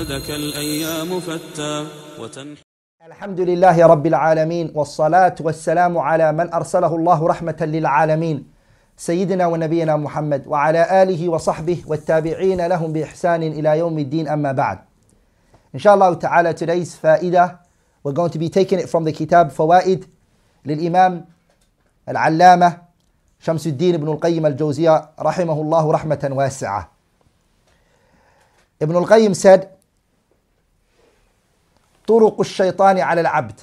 عادك الأيام فتى وتنحى الحمد لله رب العالمين والصلاة والسلام على من أرسله الله رحمة للعالمين سيدنا ونبينا محمد وعلى آله وصحبه والتابعين لهم بإحسان إلى يوم الدين أما بعد إن شاء الله تعالى today's فائدة we're going to be taking it from the kitab فوائد للإمام العلامة شمس الدين بن القيم الجوزية رحمه الله رحمة واسعة ابن القيم said طرق الشيطان على العبد.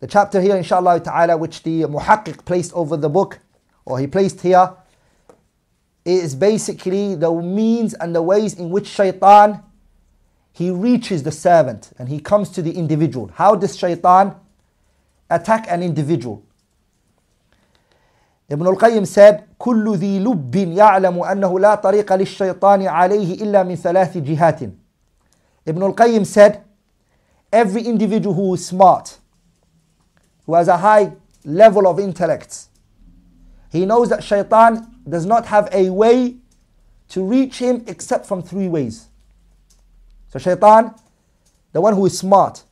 The chapter here, inshallah ta'ala, which the muhaqqiq placed over the book, or he placed here, is basically the means and the ways in which shaitan, he reaches the servant and he comes to the individual. How does shaitan attack an individual? Ibn al-Qayyim said, كل ذي لب يعلم أنه لا طريق للشيطان عليه إلا من ثلاث جهات. Ibn al-Qayyim said, every individual who is smart, who has a high level of intellect, he knows that shaitan does not have a way to reach him except from three ways. So, shaitan, the one who is smart,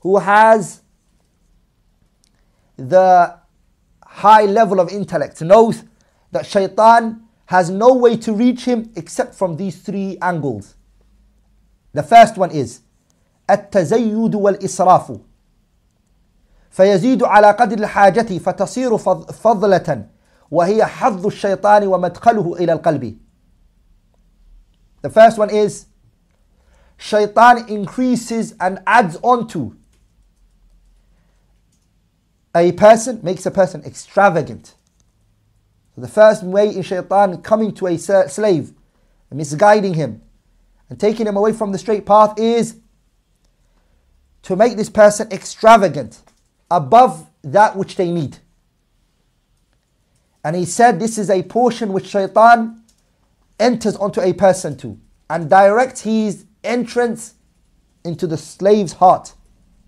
who has the high level of intellect, knows that shaitan has no way to reach him except from these three angles. The first one is التزيد والإسراف فيزيد على قدر الحاجة فتصير فضلة وهي حظ الشيطان ومدخله إلى القلب The first one is Shaitan increases and adds on to a person, makes a person extravagant. The first way in Shaitan coming to a slave, misguiding him, and taking him away from the straight path is to make this person extravagant above that which they need. And he said this is a portion which shaitan enters onto a person to and directs his entrance into the slave's heart.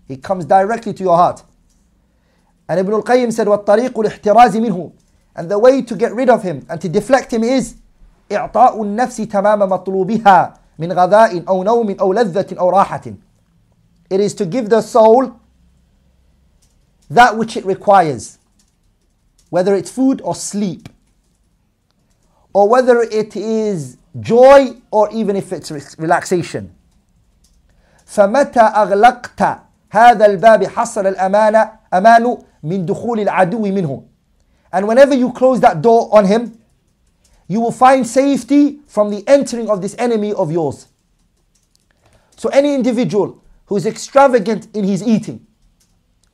He comes directly to your heart. And Ibn al-Qayyim said, وَالطَّرِيقُ الْاحْتِرَازِ مِنْهُ And the way to get rid of him and to deflect him is إِعْطَاءُ النَّفْسِ تَمَامَ مَطْلُوبِهَا مِنْ غَذَاءٍ أَوْ نَوْمٍ أَوْ لَذَّةٍ أَوْ رَاحَةٍ it is to give the soul that which it requires, whether it's food or sleep, or whether it is joy or even if it's relaxation. فمتى أغلقت هذا الباب حصل الأمانة أمان من دخول العدو منه and whenever you close that door on him you will find safety from the entering of this enemy of yours so any individual who's extravagant in his eating,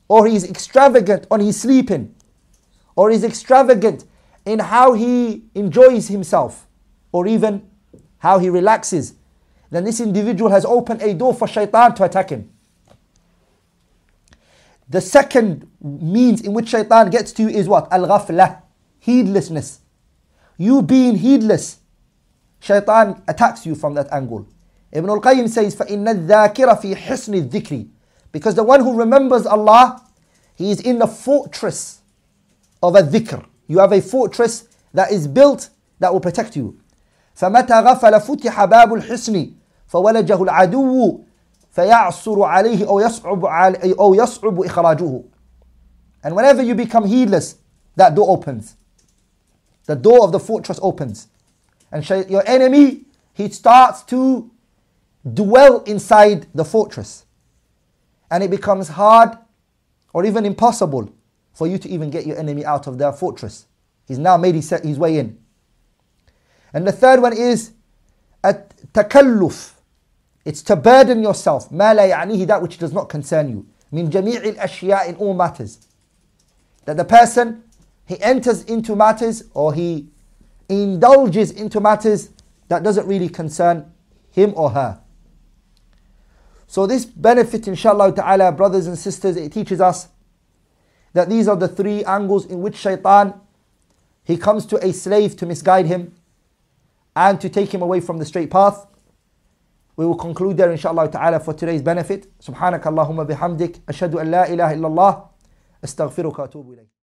or he's extravagant on his sleeping, or he's extravagant in how he enjoys himself, or even how he relaxes, then this individual has opened a door for shaitan to attack him. The second means in which shaitan gets to you is what? Al ghaflah, heedlessness. You being heedless, shaitan attacks you from that angle. Ibn al Qayyim says, فَإِنَّ الذَّاكِرَ فِي حِسْنِ الذِّكْرِ Because the one who remembers Allah, he is in the fortress of a dhikr. You have a fortress that is built that will protect you. فَمَتَى غَفَلَ فُتِحَ بَابُ الْحِسْنِ فَوَلَجَهُ الْعَدُوُّ فَيَعْصُرُ عَلَيْهِ أَوْ يَصْعُبُ, علي أو يصعب إِخْرَاجُهُ And whenever you become heedless, that door opens. The door of the fortress opens. And your enemy, he starts to dwell inside the fortress. And it becomes hard or even impossible for you to even get your enemy out of their fortress. He's now made his, his way in. And the third one is at takalluf. It's to burden yourself. ما لا يعنيه that which does not concern you. من جميع الأشياء in all matters. That the person, he enters into matters or he indulges into matters that doesn't really concern him or her. So this benefit, inshallah ta'ala, brothers and sisters, it teaches us that these are the three angles in which shaitan, he comes to a slave to misguide him and to take him away from the straight path. We will conclude there inshallah ta'ala for today's benefit. Subhanakallahumma bihamdik. Ashadu an la ilaha illallah. Astaghfiruka atubu ilayk.